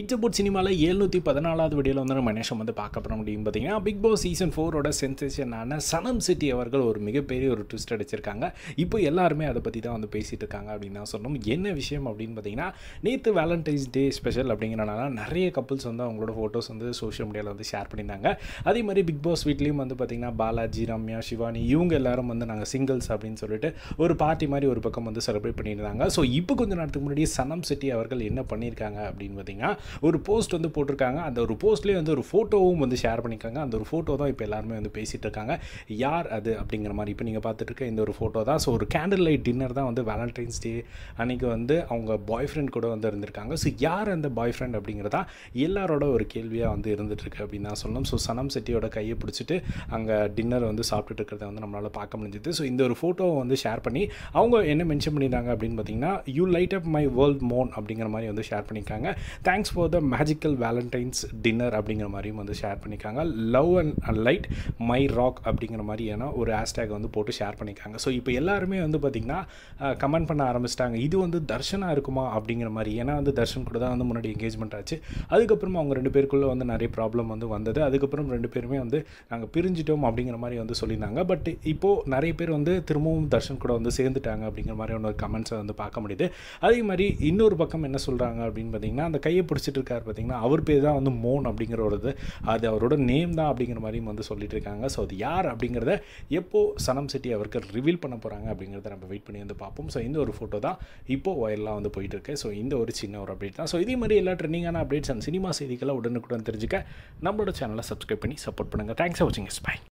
இன்டர்போர்ட் சினிமாவில் எழுநூற்றி பதினாலாவது வீடியோவில் வந்து நம்ம நேஷம் வந்து பார்க்க போகிற முடியும் பார்த்தீங்கன்னா பிக் பாஸ் சீசன் ஃபோரோட சென்சேஷனான சனம் சிட்டி அவர்கள் ஒரு மிகப்பெரிய ஒரு ட்விஸ்ட் அடிச்சிருக்காங்க இப்போ எல்லாருமே அதை பற்றி தான் வந்து பேசிகிட்டு இருக்காங்க அப்படின்னு தான் சொல்லணும் என்ன விஷயம் அப்படின்னு பார்த்தீங்கன்னா நேற்று வேலண்டைன்ஸ் டே ஸ்பெஷல் அப்படிங்கிறனால நிறைய கப்புள்ஸ் வந்து அவங்களோட ஃபோட்டோஸ் வந்து சோஷியல் மீடியாவில் வந்து ஷேர் பண்ணியிருந்தாங்க அதே மாதிரி பிக் பாஸ் வீட்லேயும் வந்து பார்த்தீங்கன்னா பாலாஜி ரம்யா சிவானி இவங்க எல்லாரும் வந்து நாங்கள் சிங்கிள்ஸ் அப்படின்னு சொல்லிட்டு ஒரு பார்ட்டி மாதிரி ஒரு பக்கம் வந்து செலிப்ரேட் பண்ணியிருந்தாங்க ஸோ இப்போ கொஞ்சம் நேரத்துக்கு முன்னாடி சனம் சிட்டி அவர்கள் என்ன பண்ணியிருக்காங்க அப்படின்னு பார்த்தீங்கன்னா ஒரு போஸ்ட் வந்து போட்டிருக்காங்க அந்த ஒரு போஸ்ட்லேயே வந்து ஒரு ஃபோட்டோவும் வந்து ஷேர் பண்ணியிருக்காங்க அந்த ஒரு ஃபோட்டோ தான் இப்போ எல்லாருமே வந்து பேசிகிட்டு இருக்காங்க யார் அது அப்படிங்கிற மாதிரி இப்போ நீங்கள் பார்த்துட்டு இருக்க இந்த ஒரு ஃபோட்டோ தான் ஸோ ஒரு கேண்டில் லைட் டின்னர் தான் வந்து வேலண்டைன்ஸ் டே அன்றைக்கி வந்து அவங்க பாய் ஃப்ரெண்ட் கூட வந்து இருந்திருக்காங்க ஸோ யார் அந்த பாய் ஃப்ரெண்ட் அப்படிங்கிறதா எல்லாரோட ஒரு கேள்வியாக வந்து இருந்துகிட்ருக்கு அப்படின்னு நான் சொல்லணும் ஸோ சனம் செட்டியோட கையை பிடிச்சிட்டு அங்கே டின்னர் வந்து சாப்பிட்டுட்டு இருக்கிறத வந்து நம்மளால் பார்க்க முடிஞ்சுது ஸோ இந்த ஒரு ஃபோட்டோவை வந்து ஷேர் பண்ணி அவங்க என்ன மென்ஷன் பண்ணியிருந்தாங்க அப்படின்னு பார்த்தீங்கன்னா you light up my world மோன் அப்படிங்கிற மாதிரி வந்து ஷேர் பண்ணியிருக்காங்க thanks shares for the magical Valentine's dinner அப்படிங்கிற மாதிரியும் வந்து ஷேர் பண்ணியிருக்காங்க love and light my rock அப்படிங்கிற மாதிரி ஏன்னா ஒரு ஹேஷ்டேக் வந்து போட்டு ஷேர் பண்ணியிருக்காங்க ஸோ இப்போ எல்லாருமே வந்து பார்த்திங்கன்னா கமெண்ட் பண்ண ஆரம்பிச்சிட்டாங்க இது வந்து தர்ஷனாக இருக்குமா அப்படிங்கிற மாதிரி ஏன்னா வந்து தர்ஷன் கூட தான் வந்து முன்னாடி எங்கேஜ்மெண்ட் ஆச்சு அதுக்கப்புறம் அவங்க ரெண்டு பேருக்குள்ளே வந்து நிறைய ப்ராப்ளம் வந்து வந்தது அதுக்கப்புறம் ரெண்டு பேருமே வந்து நாங்கள் பிரிஞ்சிட்டோம் அப்படிங்கிற மாதிரி வந்து சொல்லியிருந்தாங்க பட் இப்போது நிறைய பேர் வந்து திரும்பவும் தர்ஷன் கூட வந்து சேர்ந்துட்டாங்க அப்படிங்கிற மாதிரி ஒன்று கமெண்ட்ஸை வந்து பார்க்க முடியுது அதே மாதிரி இன்னொரு பக்கம் என்ன சொல்கிறாங்க அப்படின்னு பார்த்தீங்கன்னா அந்த கையை பிடிச்சி குடிச்சிட்டு இருக்காரு பார்த்தீங்கன்னா அவர் பேர் தான் வந்து மோன் அப்படிங்கிற ஒரு இது அது அவரோட நேம் தான் அப்படிங்கிற மாதிரியும் வந்து சொல்லிட்டு இருக்காங்க ஸோ அது யார் அப்படிங்கிறத எப்போ சனம் சிட்டி அவருக்கு ரிவீல் பண்ண போகிறாங்க அப்படிங்கிறத நம்ம வெயிட் பண்ணி வந்து பார்ப்போம் ஸோ இந்த ஒரு ஃபோட்டோ தான் இப்போ வயர்லாம் வந்து போயிட்டுருக்கு ஸோ இந்த ஒரு சின்ன ஒரு அப்டேட் தான் ஸோ இதே மாதிரி எல்லா ட்ரெண்டிங்கான அப்டேட்ஸ் அண்ட் சினிமா செய்திகளை உடனுக்குடன் தெரிஞ்சுக்க நம்மளோட சேனலை சப்ஸ்கிரைப் பண்ணி சப்போர்ட் பண்ணுங்கள் தேங்க்ஸ் ஃபார் வாட்சிங் இஸ் பை